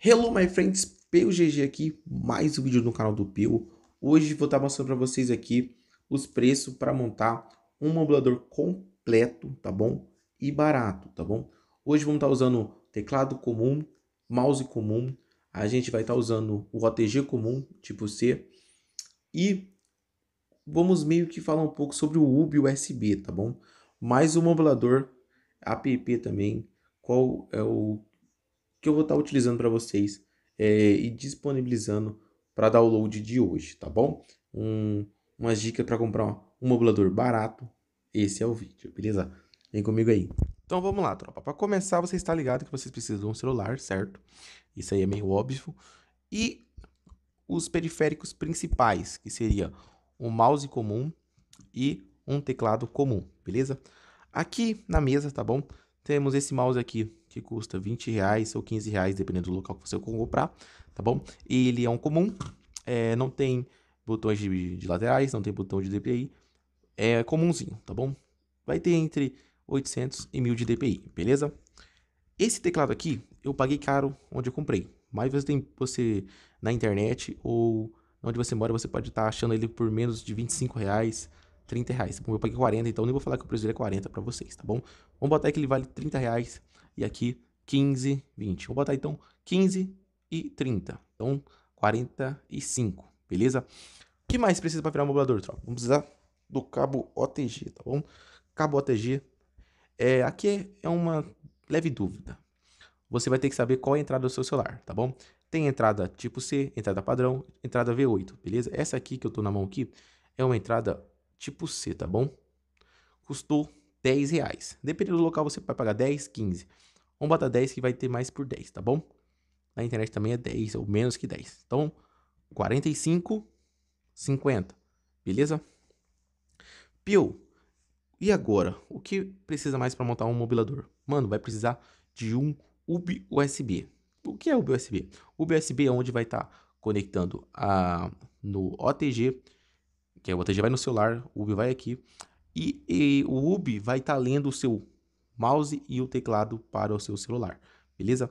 Hello my friends, PeuGG aqui, mais um vídeo no canal do Pio Hoje vou estar mostrando para vocês aqui os preços para montar um modulador completo, tá bom? E barato, tá bom? Hoje vamos estar usando teclado comum, mouse comum, a gente vai estar usando o OTG comum, tipo C, e vamos meio que falar um pouco sobre o UB USB, tá bom? Mais um modulador app também, qual é o que eu vou estar tá utilizando para vocês é, e disponibilizando para download de hoje, tá bom? Um, umas dicas para comprar um modulador barato. Esse é o vídeo, beleza? Vem comigo aí. Então vamos lá, tropa. Para começar, você está ligado que vocês precisam de um celular, certo? Isso aí é meio óbvio. E os periféricos principais, que seria um mouse comum e um teclado comum, beleza? Aqui na mesa, tá bom? Temos esse mouse aqui que custa 20 reais ou 15 reais, dependendo do local que você comprar, tá bom? Ele é um comum, é, não tem botões de, de, laterais, não tem botão de DPI, é comumzinho, tá bom? Vai ter entre 800 e 1000 de DPI, beleza? Esse teclado aqui, eu paguei caro onde eu comprei, mas você tem você na internet ou onde você mora, você pode estar tá achando ele por menos de 25 reais, 30 reais. Tá bom, eu paguei 40, então nem vou falar que o preço dele é 40 para vocês, tá bom? Vamos botar que ele vale 30 reais, e aqui 15, 20. Vou botar então 15 e 30. Então 45, beleza? O que mais precisa para virar um modulador, tropa? Vamos precisar do cabo OTG, tá bom? Cabo OTG. É, aqui é, é uma leve dúvida. Você vai ter que saber qual é a entrada do seu celular, tá bom? Tem entrada tipo C, entrada padrão, entrada V8, beleza? Essa aqui que eu tô na mão aqui é uma entrada tipo C, tá bom? Custou 10 reais. Dependendo do local você vai pagar 10, 15. Vamos botar 10 que vai ter mais por 10, tá bom? Na internet também é 10 ou menos que 10. Então, 45, 50. Beleza? Pio, e agora? O que precisa mais para montar um mobilador? Mano, vai precisar de um UB USB. O que é UB USB? UB USB é onde vai estar tá conectando a, no OTG, que é o OTG vai no celular, o UB vai aqui, e, e o UB vai estar tá lendo o seu mouse e o teclado para o seu celular, beleza?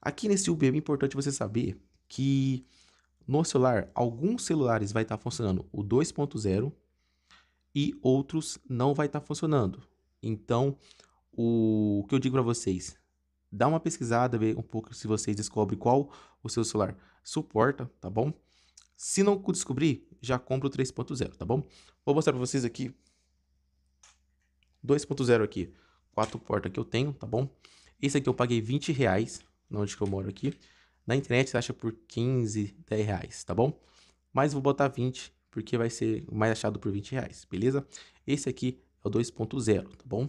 Aqui nesse UB é importante você saber que no celular, alguns celulares vai estar tá funcionando o 2.0 e outros não vai estar tá funcionando. Então, o que eu digo para vocês, dá uma pesquisada, ver um pouco se vocês descobrem qual o seu celular suporta, tá bom? Se não descobrir, já compra o 3.0, tá bom? Vou mostrar para vocês aqui 2.0 aqui quatro portas que eu tenho, tá bom? Esse aqui eu paguei 20 reais, onde que eu moro aqui. Na internet você acha por 15, 10 reais, tá bom? Mas vou botar 20, porque vai ser mais achado por 20 reais, beleza? Esse aqui é o 2.0, tá bom?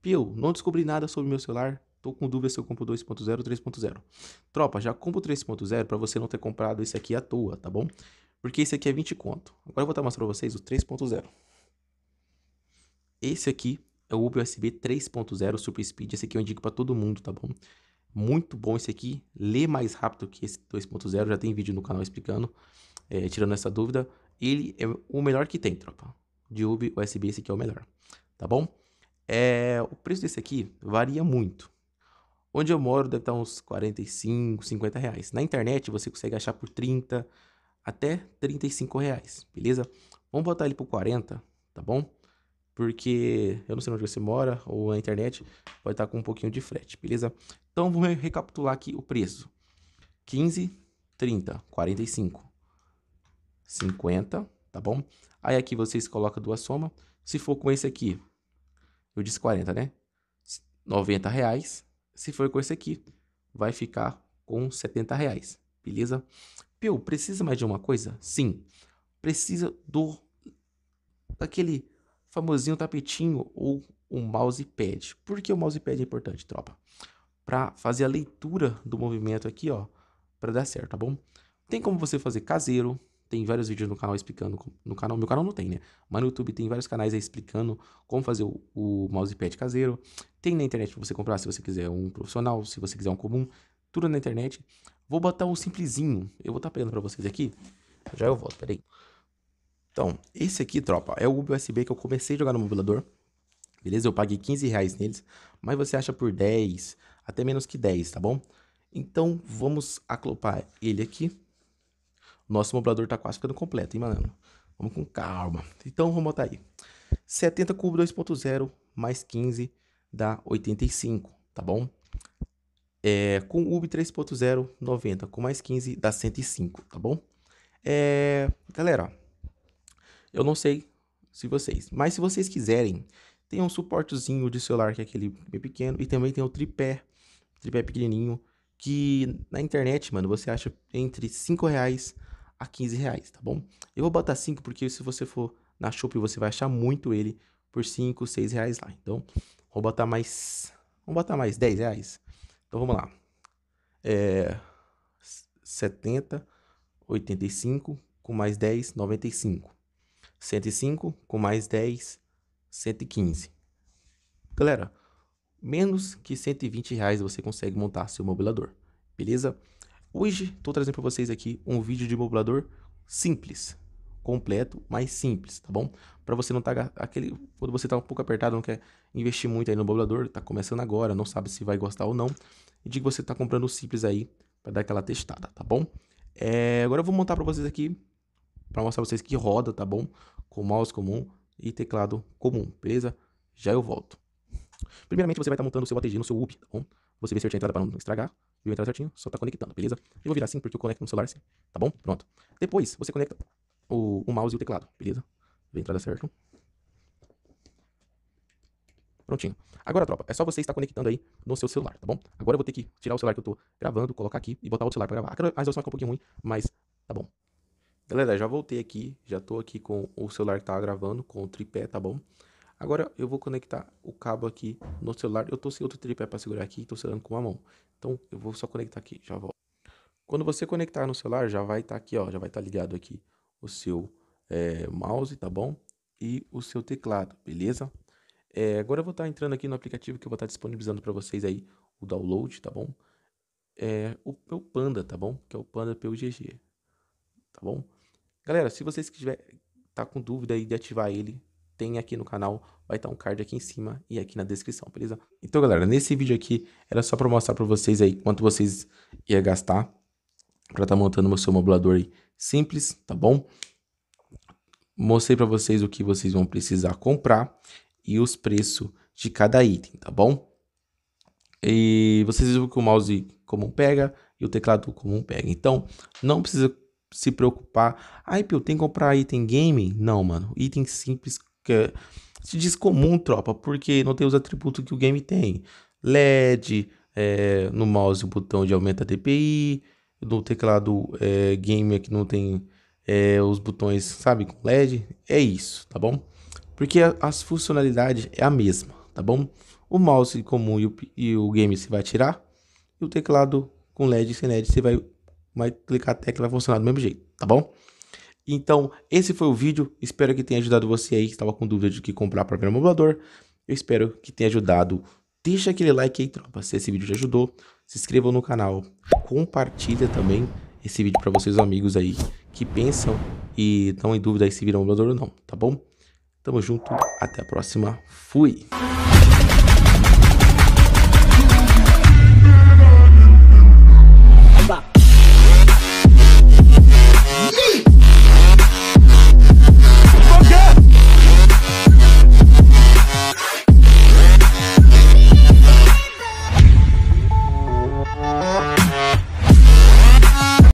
Pio, não descobri nada sobre meu celular, Tô com dúvida se eu compro 2.0 ou 3.0. Tropa, já compro 3.0 para você não ter comprado esse aqui à toa, tá bom? Porque esse aqui é 20 conto. Agora eu vou estar tá mostrando para vocês o 3.0. Esse aqui é o USB 3.0 Super Speed. Esse aqui eu indico para todo mundo, tá bom? Muito bom esse aqui. Lê mais rápido que esse 2.0. Já tem vídeo no canal explicando. É, tirando essa dúvida. Ele é o melhor que tem, tropa. De UB, USB, esse aqui é o melhor. Tá bom? É, o preço desse aqui varia muito. Onde eu moro deve estar uns 45, 50 reais. Na internet você consegue achar por 30 até 35 reais, beleza? Vamos botar ele por 40, tá bom? porque eu não sei onde você mora ou a internet pode estar com um pouquinho de frete, beleza? Então vou recapitular aqui o preço: 15, 30, 45, 50, tá bom? Aí aqui vocês colocam duas somas. Se for com esse aqui, eu disse 40, né? 90 reais. Se for com esse aqui, vai ficar com 70 reais, beleza? Pio, precisa mais de uma coisa? Sim, precisa do daquele famosinho tapetinho ou um mousepad. Por que o mousepad é importante, tropa? Para fazer a leitura do movimento aqui, ó, para dar certo, tá bom? Tem como você fazer caseiro, tem vários vídeos no canal explicando, no canal, meu canal não tem, né? Mas no YouTube tem vários canais aí explicando como fazer o, o mousepad caseiro. Tem na internet para você comprar se você quiser um profissional, se você quiser um comum, tudo na internet. Vou botar um simplesinho, eu vou estar tá pegando para vocês aqui, já eu volto, peraí. Então, esse aqui, tropa, é o USB que eu comecei a jogar no mobilador. Beleza? Eu paguei 15 reais neles, mas você acha por 10, até menos que 10, tá bom? Então, vamos aclopar ele aqui. Nosso mobilador tá quase ficando completo, hein, mano? Vamos com calma. Então, vamos botar aí. 70 cubo 2.0 mais 15 dá 85, tá bom? É, com UB 3.0, 90. Com mais 15 dá 105, tá bom? É, galera, eu não sei se vocês, mas se vocês quiserem, tem um suportezinho de celular que é aquele bem pequeno e também tem o tripé, tripé pequenininho que na internet, mano, você acha entre 5 reais a 15 reais, tá bom? Eu vou botar 5 porque se você for na Shopee você vai achar muito ele por 5, 6 reais lá. Então, vou botar mais, vamos botar mais 10 reais. Então, vamos lá. É, 70, 85, com mais 10, 95. 105 com mais 10, 115. Galera, menos que 120 reais você consegue montar seu mobilador, beleza? Hoje estou trazendo para vocês aqui um vídeo de mobilador simples, completo, mas simples, tá bom? Para você não tá aquele quando você tá um pouco apertado, não quer investir muito aí no mobilador, tá começando agora, não sabe se vai gostar ou não, e digo você tá comprando o simples aí para dar aquela testada, tá bom? É, agora eu vou montar para vocês aqui para mostrar vocês que roda, tá bom? Com mouse comum e teclado comum, beleza? Já eu volto. Primeiramente, você vai estar tá montando o seu ATG no seu UP, tá bom? Você vê certinho a entrada para não estragar. Viu a entrada certinho, só tá conectando, beleza? Eu vou virar assim porque eu conecto no celular assim, tá bom? Pronto. Depois, você conecta o, o mouse e o teclado, beleza? Vê a entrada certo. Prontinho. Agora, tropa, é só você estar conectando aí no seu celular, tá bom? Agora eu vou ter que tirar o celular que eu tô gravando, colocar aqui e botar outro celular pra gravar. A resolução fica um pouquinho ruim, mas tá bom. Galera, já voltei aqui, já tô aqui com o celular que tá gravando, com o tripé, tá bom? Agora eu vou conectar o cabo aqui no celular, eu tô sem outro tripé para segurar aqui, tô segurando com uma mão. Então eu vou só conectar aqui, já volto. Quando você conectar no celular, já vai estar tá aqui, ó, já vai estar tá ligado aqui o seu é, mouse, tá bom? E o seu teclado, beleza? É, agora eu vou estar tá entrando aqui no aplicativo que eu vou estar tá disponibilizando para vocês aí o download, tá bom? É o meu Panda, tá bom? Que é o Panda PUGG, tá bom? Galera, se vocês tiverem tá com dúvida aí de ativar ele, tem aqui no canal, vai estar tá um card aqui em cima e aqui na descrição, beleza? Então, galera, nesse vídeo aqui era só para mostrar para vocês aí quanto vocês ia gastar para estar tá montando o seu modulador aí simples, tá bom? Mostrei para vocês o que vocês vão precisar comprar e os preços de cada item, tá bom? E vocês viram que o mouse comum pega e o teclado comum pega. Então, não precisa se preocupar. Ai, eu tenho que comprar item game? Não, mano. Item simples que é, se diz comum, tropa, porque não tem os atributos que o game tem. LED, é, no mouse o botão de aumenta DPI, no teclado é, game é que não tem é, os botões, sabe, com LED. É isso, tá bom? Porque a, as funcionalidades é a mesma, tá bom? O mouse comum e o, e o game você vai tirar, e o teclado com LED e sem LED você vai vai clicar até que vai funcionar do mesmo jeito, tá bom? Então, esse foi o vídeo. Espero que tenha ajudado você aí que estava com dúvida de que comprar para ver emulador. Eu espero que tenha ajudado. Deixa aquele like aí, tropa, se esse vídeo te ajudou. Se inscreva no canal. Compartilha também esse vídeo para vocês amigos aí que pensam e estão em dúvida aí se viram emulador ou não, tá bom? Tamo junto, até a próxima. Fui!